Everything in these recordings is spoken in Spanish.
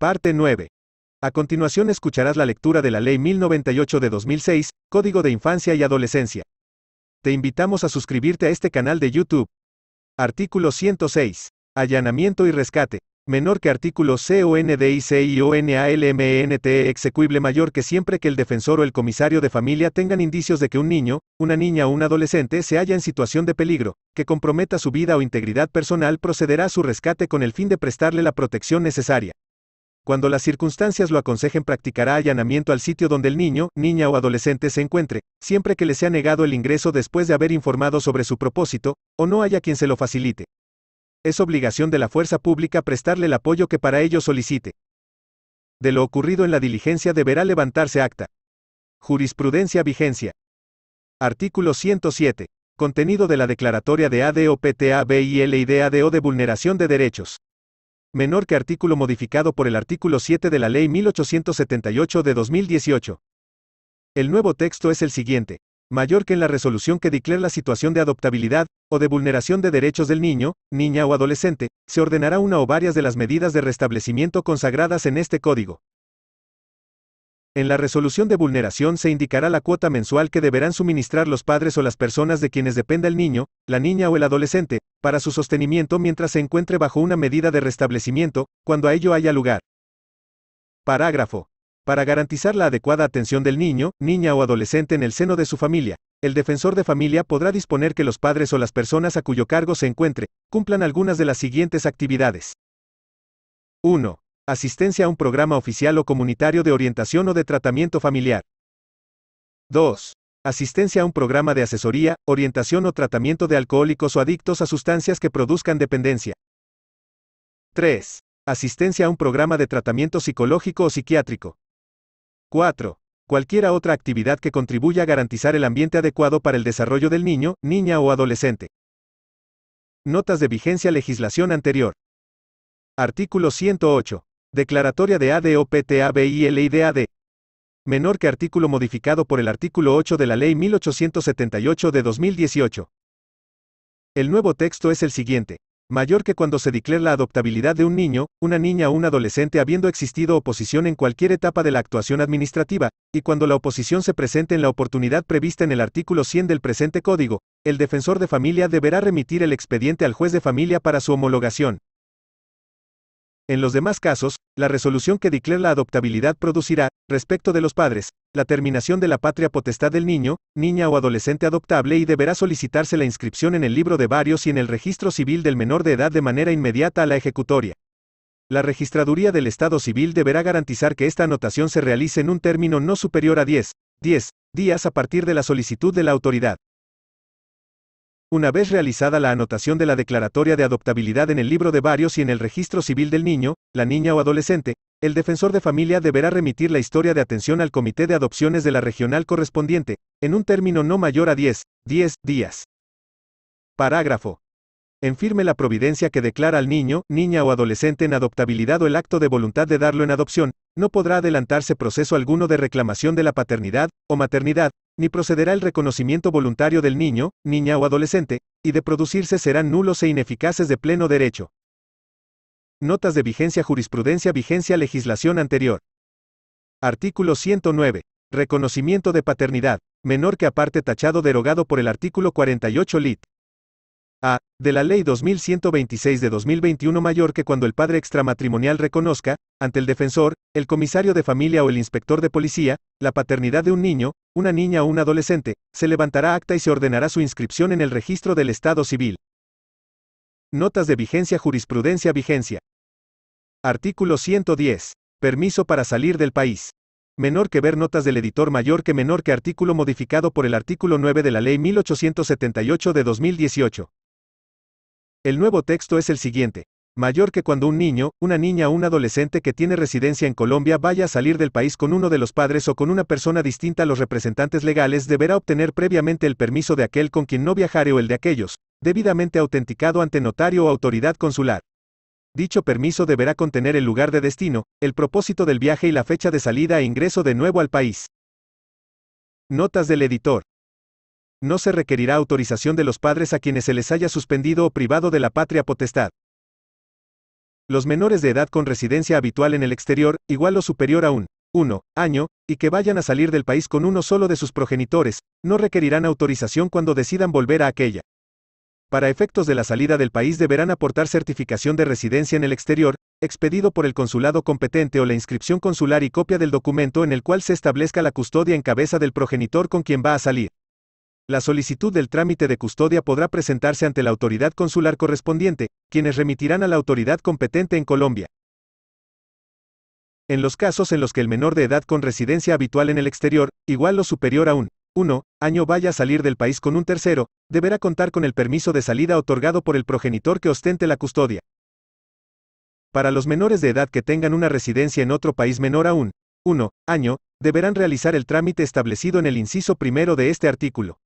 Parte 9. A continuación escucharás la lectura de la Ley 1098 de 2006, Código de Infancia y Adolescencia. Te invitamos a suscribirte a este canal de YouTube. Artículo 106. Allanamiento y rescate. Menor que artículo T. execuible mayor que siempre que el defensor o el comisario de familia tengan indicios de que un niño, una niña o un adolescente se halla en situación de peligro, que comprometa su vida o integridad personal, procederá a su rescate con el fin de prestarle la protección necesaria. Cuando las circunstancias lo aconsejen practicará allanamiento al sitio donde el niño, niña o adolescente se encuentre, siempre que le sea negado el ingreso después de haber informado sobre su propósito, o no haya quien se lo facilite. Es obligación de la fuerza pública prestarle el apoyo que para ello solicite. De lo ocurrido en la diligencia deberá levantarse acta. Jurisprudencia vigencia. Artículo 107. Contenido de la declaratoria de PTA, BIL y DADO de vulneración de derechos menor que artículo modificado por el artículo 7 de la Ley 1878 de 2018. El nuevo texto es el siguiente, mayor que en la resolución que declare la situación de adoptabilidad, o de vulneración de derechos del niño, niña o adolescente, se ordenará una o varias de las medidas de restablecimiento consagradas en este código. En la resolución de vulneración se indicará la cuota mensual que deberán suministrar los padres o las personas de quienes dependa el niño, la niña o el adolescente, para su sostenimiento mientras se encuentre bajo una medida de restablecimiento, cuando a ello haya lugar. Parágrafo. Para garantizar la adecuada atención del niño, niña o adolescente en el seno de su familia, el defensor de familia podrá disponer que los padres o las personas a cuyo cargo se encuentre, cumplan algunas de las siguientes actividades. 1. Asistencia a un programa oficial o comunitario de orientación o de tratamiento familiar. 2 asistencia a un programa de asesoría, orientación o tratamiento de alcohólicos o adictos a sustancias que produzcan dependencia. 3. Asistencia a un programa de tratamiento psicológico o psiquiátrico. 4. Cualquiera otra actividad que contribuya a garantizar el ambiente adecuado para el desarrollo del niño, niña o adolescente. Notas de vigencia legislación anterior. Artículo 108. Declaratoria de ADOPTABILIDAD menor que artículo modificado por el artículo 8 de la Ley 1878 de 2018. El nuevo texto es el siguiente. Mayor que cuando se declare la adoptabilidad de un niño, una niña o un adolescente habiendo existido oposición en cualquier etapa de la actuación administrativa, y cuando la oposición se presente en la oportunidad prevista en el artículo 100 del presente código, el defensor de familia deberá remitir el expediente al juez de familia para su homologación. En los demás casos, la resolución que declare la adoptabilidad producirá, respecto de los padres, la terminación de la patria potestad del niño, niña o adolescente adoptable y deberá solicitarse la inscripción en el libro de varios y en el registro civil del menor de edad de manera inmediata a la ejecutoria. La registraduría del Estado civil deberá garantizar que esta anotación se realice en un término no superior a 10, 10 días a partir de la solicitud de la autoridad. Una vez realizada la anotación de la declaratoria de adoptabilidad en el libro de varios y en el registro civil del niño, la niña o adolescente, el defensor de familia deberá remitir la historia de atención al comité de adopciones de la regional correspondiente, en un término no mayor a 10, 10 días. Parágrafo. En firme la providencia que declara al niño, niña o adolescente en adoptabilidad o el acto de voluntad de darlo en adopción, no podrá adelantarse proceso alguno de reclamación de la paternidad o maternidad, ni procederá el reconocimiento voluntario del niño, niña o adolescente, y de producirse serán nulos e ineficaces de pleno derecho. Notas de vigencia Jurisprudencia Vigencia Legislación anterior. Artículo 109. Reconocimiento de paternidad. Menor que aparte tachado derogado por el artículo 48 lit. A. De la Ley 2126 de 2021 mayor que cuando el padre extramatrimonial reconozca, ante el defensor, el comisario de familia o el inspector de policía, la paternidad de un niño, una niña o un adolescente, se levantará acta y se ordenará su inscripción en el registro del Estado civil. Notas de vigencia Jurisprudencia Vigencia. Artículo 110. Permiso para salir del país menor que ver notas del editor mayor que menor que artículo modificado por el artículo 9 de la Ley 1878 de 2018. El nuevo texto es el siguiente. Mayor que cuando un niño, una niña o un adolescente que tiene residencia en Colombia vaya a salir del país con uno de los padres o con una persona distinta a los representantes legales deberá obtener previamente el permiso de aquel con quien no viajare o el de aquellos, debidamente autenticado ante notario o autoridad consular. Dicho permiso deberá contener el lugar de destino, el propósito del viaje y la fecha de salida e ingreso de nuevo al país. Notas del editor. No se requerirá autorización de los padres a quienes se les haya suspendido o privado de la patria potestad. Los menores de edad con residencia habitual en el exterior, igual o superior a un 1. año, y que vayan a salir del país con uno solo de sus progenitores, no requerirán autorización cuando decidan volver a aquella. Para efectos de la salida del país deberán aportar certificación de residencia en el exterior, expedido por el consulado competente o la inscripción consular y copia del documento en el cual se establezca la custodia en cabeza del progenitor con quien va a salir. La solicitud del trámite de custodia podrá presentarse ante la autoridad consular correspondiente, quienes remitirán a la autoridad competente en Colombia. En los casos en los que el menor de edad con residencia habitual en el exterior, igual o superior a un 1. Año vaya a salir del país con un tercero, deberá contar con el permiso de salida otorgado por el progenitor que ostente la custodia. Para los menores de edad que tengan una residencia en otro país menor a un 1. Año, deberán realizar el trámite establecido en el inciso primero de este artículo.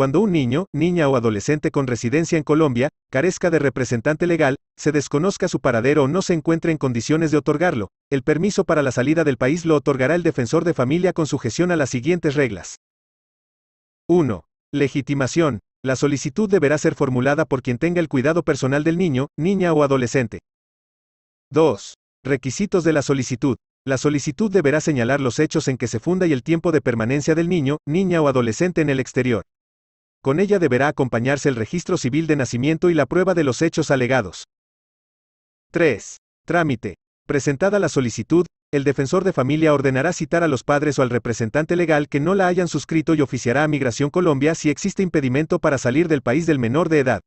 Cuando un niño, niña o adolescente con residencia en Colombia, carezca de representante legal, se desconozca su paradero o no se encuentre en condiciones de otorgarlo, el permiso para la salida del país lo otorgará el defensor de familia con sujeción a las siguientes reglas. 1. Legitimación. La solicitud deberá ser formulada por quien tenga el cuidado personal del niño, niña o adolescente. 2. Requisitos de la solicitud. La solicitud deberá señalar los hechos en que se funda y el tiempo de permanencia del niño, niña o adolescente en el exterior. Con ella deberá acompañarse el registro civil de nacimiento y la prueba de los hechos alegados. 3. Trámite. Presentada la solicitud, el defensor de familia ordenará citar a los padres o al representante legal que no la hayan suscrito y oficiará a Migración Colombia si existe impedimento para salir del país del menor de edad.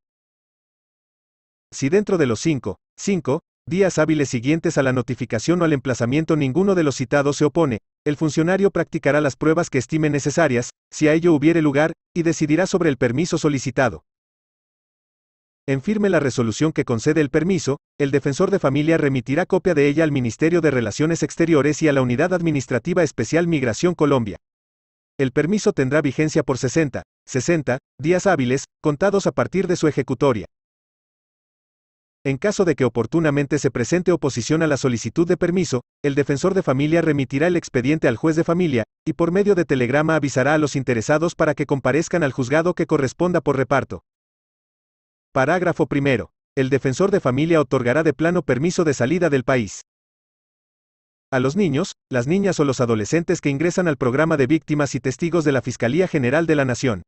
Si dentro de los 5, 5, días hábiles siguientes a la notificación o al emplazamiento ninguno de los citados se opone, el funcionario practicará las pruebas que estime necesarias, si a ello hubiere lugar, y decidirá sobre el permiso solicitado. En firme la resolución que concede el permiso, el defensor de familia remitirá copia de ella al Ministerio de Relaciones Exteriores y a la Unidad Administrativa Especial Migración Colombia. El permiso tendrá vigencia por 60, 60 días hábiles, contados a partir de su ejecutoria. En caso de que oportunamente se presente oposición a la solicitud de permiso, el defensor de familia remitirá el expediente al juez de familia, y por medio de telegrama avisará a los interesados para que comparezcan al juzgado que corresponda por reparto. Parágrafo primero. El defensor de familia otorgará de plano permiso de salida del país. A los niños, las niñas o los adolescentes que ingresan al programa de víctimas y testigos de la Fiscalía General de la Nación,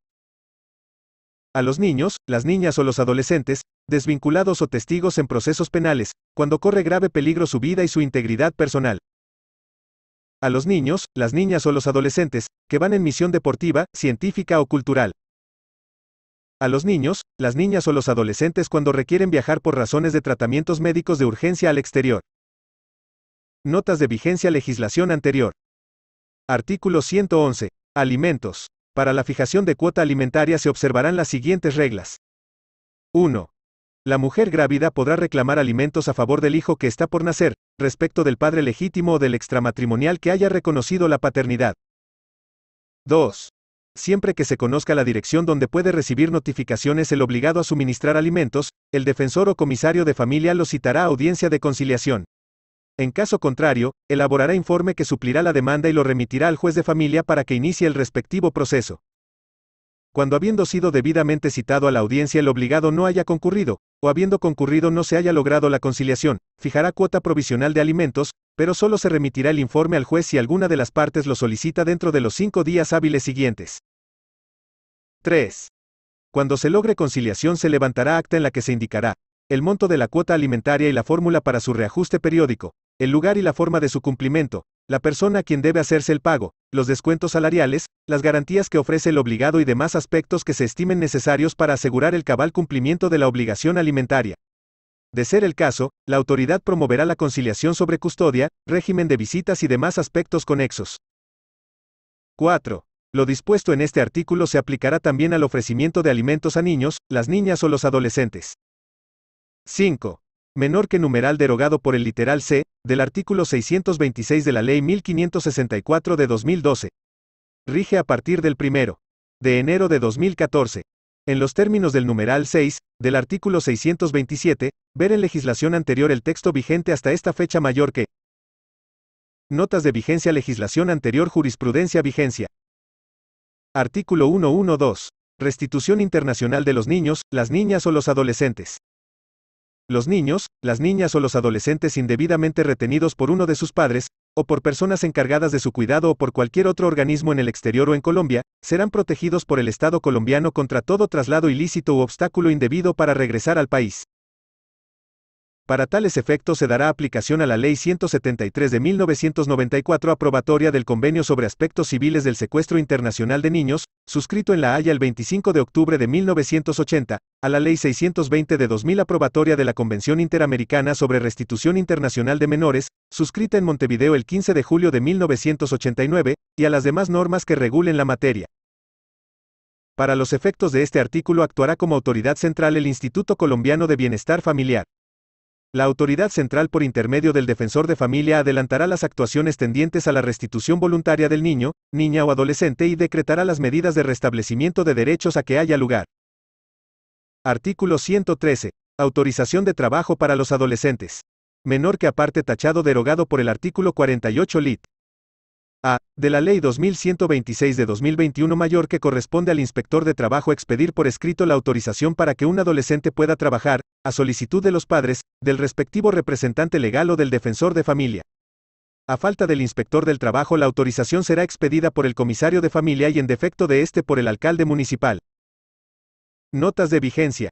a los niños, las niñas o los adolescentes, desvinculados o testigos en procesos penales, cuando corre grave peligro su vida y su integridad personal. A los niños, las niñas o los adolescentes, que van en misión deportiva, científica o cultural. A los niños, las niñas o los adolescentes cuando requieren viajar por razones de tratamientos médicos de urgencia al exterior. Notas de vigencia legislación anterior. Artículo 111. Alimentos. Para la fijación de cuota alimentaria se observarán las siguientes reglas. 1. La mujer grávida podrá reclamar alimentos a favor del hijo que está por nacer, respecto del padre legítimo o del extramatrimonial que haya reconocido la paternidad. 2. Siempre que se conozca la dirección donde puede recibir notificaciones el obligado a suministrar alimentos, el defensor o comisario de familia lo citará a audiencia de conciliación. En caso contrario, elaborará informe que suplirá la demanda y lo remitirá al juez de familia para que inicie el respectivo proceso. Cuando habiendo sido debidamente citado a la audiencia el obligado no haya concurrido, o habiendo concurrido no se haya logrado la conciliación, fijará cuota provisional de alimentos, pero solo se remitirá el informe al juez si alguna de las partes lo solicita dentro de los cinco días hábiles siguientes. 3. Cuando se logre conciliación se levantará acta en la que se indicará, el monto de la cuota alimentaria y la fórmula para su reajuste periódico, el lugar y la forma de su cumplimiento, la persona a quien debe hacerse el pago, los descuentos salariales, las garantías que ofrece el obligado y demás aspectos que se estimen necesarios para asegurar el cabal cumplimiento de la obligación alimentaria. De ser el caso, la autoridad promoverá la conciliación sobre custodia, régimen de visitas y demás aspectos conexos. 4. Lo dispuesto en este artículo se aplicará también al ofrecimiento de alimentos a niños, las niñas o los adolescentes. 5 menor que numeral derogado por el literal C, del artículo 626 de la Ley 1564 de 2012. Rige a partir del 1 de enero de 2014. En los términos del numeral 6, del artículo 627, ver en legislación anterior el texto vigente hasta esta fecha mayor que. Notas de vigencia Legislación anterior Jurisprudencia Vigencia. Artículo 112. Restitución internacional de los niños, las niñas o los adolescentes los niños, las niñas o los adolescentes indebidamente retenidos por uno de sus padres, o por personas encargadas de su cuidado o por cualquier otro organismo en el exterior o en Colombia, serán protegidos por el Estado colombiano contra todo traslado ilícito u obstáculo indebido para regresar al país. Para tales efectos se dará aplicación a la Ley 173 de 1994 aprobatoria del Convenio sobre Aspectos Civiles del Secuestro Internacional de Niños, suscrito en La Haya el 25 de octubre de 1980, a la Ley 620 de 2000 aprobatoria de la Convención Interamericana sobre Restitución Internacional de Menores, suscrita en Montevideo el 15 de julio de 1989, y a las demás normas que regulen la materia. Para los efectos de este artículo actuará como autoridad central el Instituto Colombiano de Bienestar Familiar. La autoridad central por intermedio del defensor de familia adelantará las actuaciones tendientes a la restitución voluntaria del niño, niña o adolescente y decretará las medidas de restablecimiento de derechos a que haya lugar. Artículo 113. Autorización de trabajo para los adolescentes. Menor que aparte tachado derogado por el artículo 48 lit. A. De la Ley 2126 de 2021 mayor que corresponde al inspector de trabajo expedir por escrito la autorización para que un adolescente pueda trabajar, a solicitud de los padres, del respectivo representante legal o del defensor de familia. A falta del inspector del trabajo la autorización será expedida por el comisario de familia y en defecto de este por el alcalde municipal. Notas de vigencia.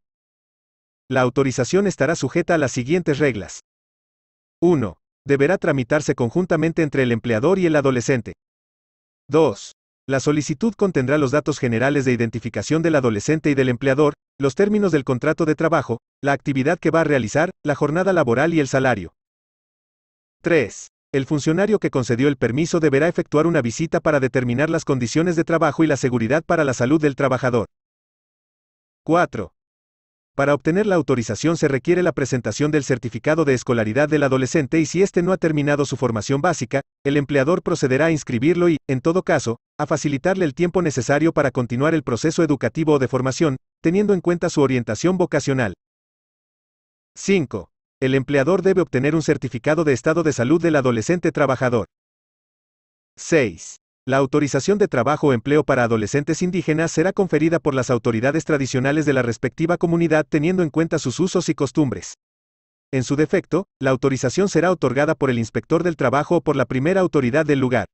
La autorización estará sujeta a las siguientes reglas. 1 deberá tramitarse conjuntamente entre el empleador y el adolescente. 2. La solicitud contendrá los datos generales de identificación del adolescente y del empleador, los términos del contrato de trabajo, la actividad que va a realizar, la jornada laboral y el salario. 3. El funcionario que concedió el permiso deberá efectuar una visita para determinar las condiciones de trabajo y la seguridad para la salud del trabajador. 4. Para obtener la autorización se requiere la presentación del certificado de escolaridad del adolescente y si éste no ha terminado su formación básica, el empleador procederá a inscribirlo y, en todo caso, a facilitarle el tiempo necesario para continuar el proceso educativo o de formación, teniendo en cuenta su orientación vocacional. 5. El empleador debe obtener un certificado de estado de salud del adolescente trabajador. 6. La autorización de trabajo o empleo para adolescentes indígenas será conferida por las autoridades tradicionales de la respectiva comunidad teniendo en cuenta sus usos y costumbres. En su defecto, la autorización será otorgada por el inspector del trabajo o por la primera autoridad del lugar.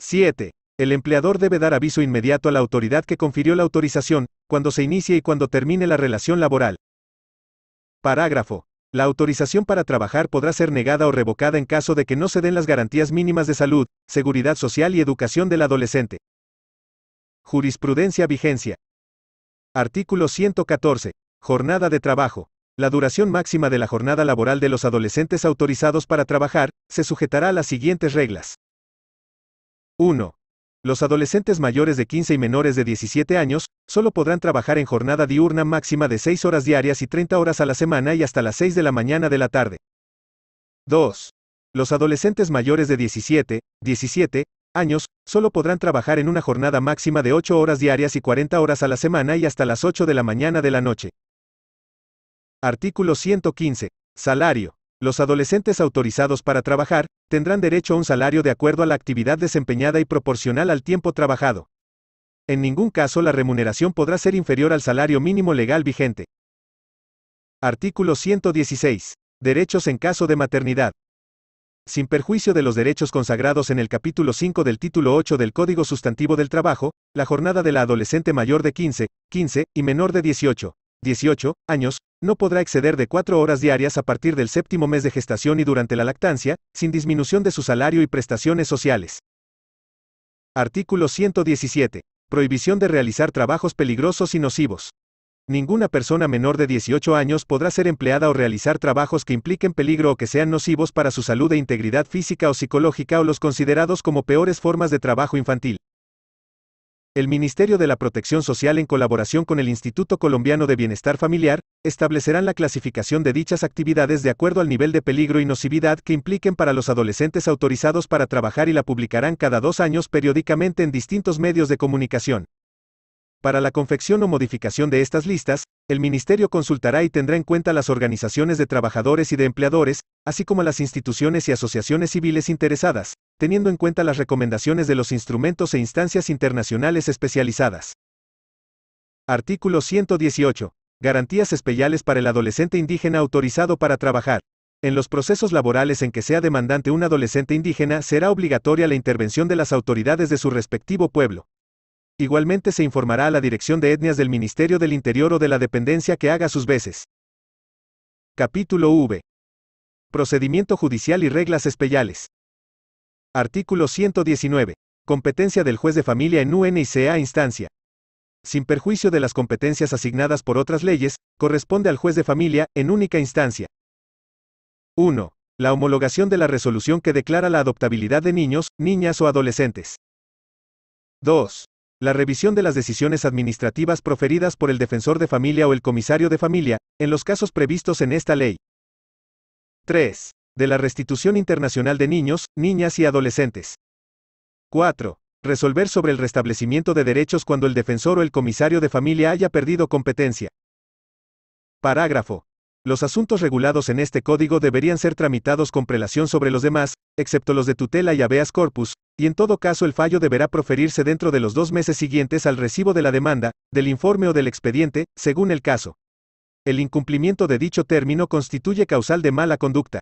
7. El empleador debe dar aviso inmediato a la autoridad que confirió la autorización, cuando se inicie y cuando termine la relación laboral. Parágrafo la autorización para trabajar podrá ser negada o revocada en caso de que no se den las garantías mínimas de salud, seguridad social y educación del adolescente. Jurisprudencia vigencia. Artículo 114. Jornada de trabajo. La duración máxima de la jornada laboral de los adolescentes autorizados para trabajar se sujetará a las siguientes reglas. 1. Los adolescentes mayores de 15 y menores de 17 años, solo podrán trabajar en jornada diurna máxima de 6 horas diarias y 30 horas a la semana y hasta las 6 de la mañana de la tarde. 2. Los adolescentes mayores de 17, 17 años, solo podrán trabajar en una jornada máxima de 8 horas diarias y 40 horas a la semana y hasta las 8 de la mañana de la noche. Artículo 115. Salario. Los adolescentes autorizados para trabajar, tendrán derecho a un salario de acuerdo a la actividad desempeñada y proporcional al tiempo trabajado. En ningún caso la remuneración podrá ser inferior al salario mínimo legal vigente. Artículo 116. Derechos en caso de maternidad. Sin perjuicio de los derechos consagrados en el capítulo 5 del título 8 del Código Sustantivo del Trabajo, la jornada de la adolescente mayor de 15, 15 y menor de 18, 18 años, no podrá exceder de cuatro horas diarias a partir del séptimo mes de gestación y durante la lactancia, sin disminución de su salario y prestaciones sociales. Artículo 117. Prohibición de realizar trabajos peligrosos y nocivos. Ninguna persona menor de 18 años podrá ser empleada o realizar trabajos que impliquen peligro o que sean nocivos para su salud e integridad física o psicológica o los considerados como peores formas de trabajo infantil el Ministerio de la Protección Social en colaboración con el Instituto Colombiano de Bienestar Familiar, establecerán la clasificación de dichas actividades de acuerdo al nivel de peligro y nocividad que impliquen para los adolescentes autorizados para trabajar y la publicarán cada dos años periódicamente en distintos medios de comunicación. Para la confección o modificación de estas listas, el Ministerio consultará y tendrá en cuenta las organizaciones de trabajadores y de empleadores, así como las instituciones y asociaciones civiles interesadas, teniendo en cuenta las recomendaciones de los instrumentos e instancias internacionales especializadas. Artículo 118. Garantías especiales para el adolescente indígena autorizado para trabajar. En los procesos laborales en que sea demandante un adolescente indígena será obligatoria la intervención de las autoridades de su respectivo pueblo. Igualmente se informará a la Dirección de Etnias del Ministerio del Interior o de la dependencia que haga sus veces. Capítulo V. Procedimiento judicial y reglas especiales. Artículo 119. Competencia del juez de familia en UNICA instancia. Sin perjuicio de las competencias asignadas por otras leyes, corresponde al juez de familia, en única instancia. 1. La homologación de la resolución que declara la adoptabilidad de niños, niñas o adolescentes. 2 la revisión de las decisiones administrativas proferidas por el defensor de familia o el comisario de familia, en los casos previstos en esta ley. 3. De la restitución internacional de niños, niñas y adolescentes. 4. Resolver sobre el restablecimiento de derechos cuando el defensor o el comisario de familia haya perdido competencia. Parágrafo los asuntos regulados en este código deberían ser tramitados con prelación sobre los demás, excepto los de tutela y habeas corpus, y en todo caso el fallo deberá proferirse dentro de los dos meses siguientes al recibo de la demanda, del informe o del expediente, según el caso. El incumplimiento de dicho término constituye causal de mala conducta.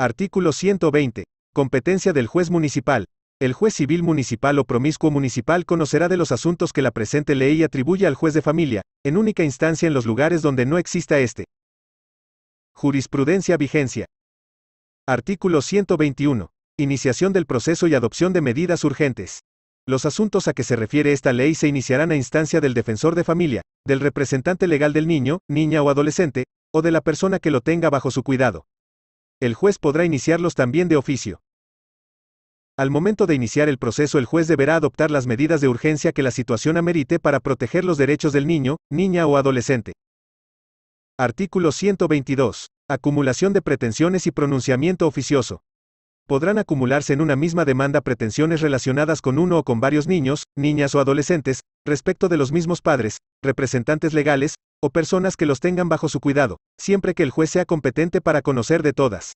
Artículo 120. Competencia del juez municipal. El juez civil municipal o promiscuo municipal conocerá de los asuntos que la presente ley atribuye al juez de familia, en única instancia en los lugares donde no exista este. Jurisprudencia Vigencia. Artículo 121. Iniciación del proceso y adopción de medidas urgentes. Los asuntos a que se refiere esta ley se iniciarán a instancia del defensor de familia, del representante legal del niño, niña o adolescente, o de la persona que lo tenga bajo su cuidado. El juez podrá iniciarlos también de oficio. Al momento de iniciar el proceso el juez deberá adoptar las medidas de urgencia que la situación amerite para proteger los derechos del niño, niña o adolescente. Artículo 122. Acumulación de pretensiones y pronunciamiento oficioso. Podrán acumularse en una misma demanda pretensiones relacionadas con uno o con varios niños, niñas o adolescentes, respecto de los mismos padres, representantes legales, o personas que los tengan bajo su cuidado, siempre que el juez sea competente para conocer de todas.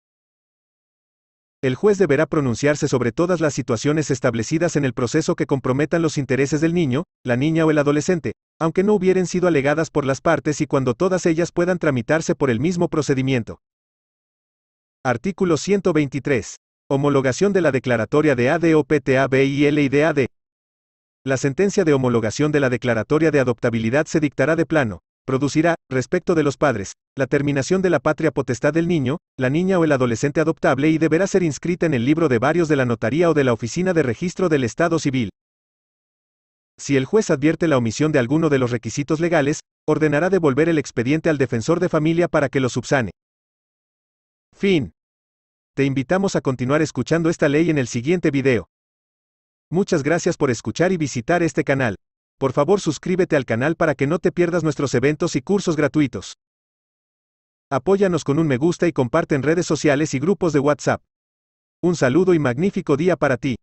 El juez deberá pronunciarse sobre todas las situaciones establecidas en el proceso que comprometan los intereses del niño, la niña o el adolescente, aunque no hubieran sido alegadas por las partes y cuando todas ellas puedan tramitarse por el mismo procedimiento. Artículo 123. Homologación de la declaratoria de ADOPTABILIDAD. y La sentencia de homologación de la declaratoria de adoptabilidad se dictará de plano, producirá, respecto de los padres, la terminación de la patria potestad del niño, la niña o el adolescente adoptable y deberá ser inscrita en el libro de varios de la notaría o de la oficina de registro del Estado civil. Si el juez advierte la omisión de alguno de los requisitos legales, ordenará devolver el expediente al defensor de familia para que lo subsane. Fin. Te invitamos a continuar escuchando esta ley en el siguiente video. Muchas gracias por escuchar y visitar este canal. Por favor suscríbete al canal para que no te pierdas nuestros eventos y cursos gratuitos. Apóyanos con un me gusta y comparte en redes sociales y grupos de WhatsApp. Un saludo y magnífico día para ti.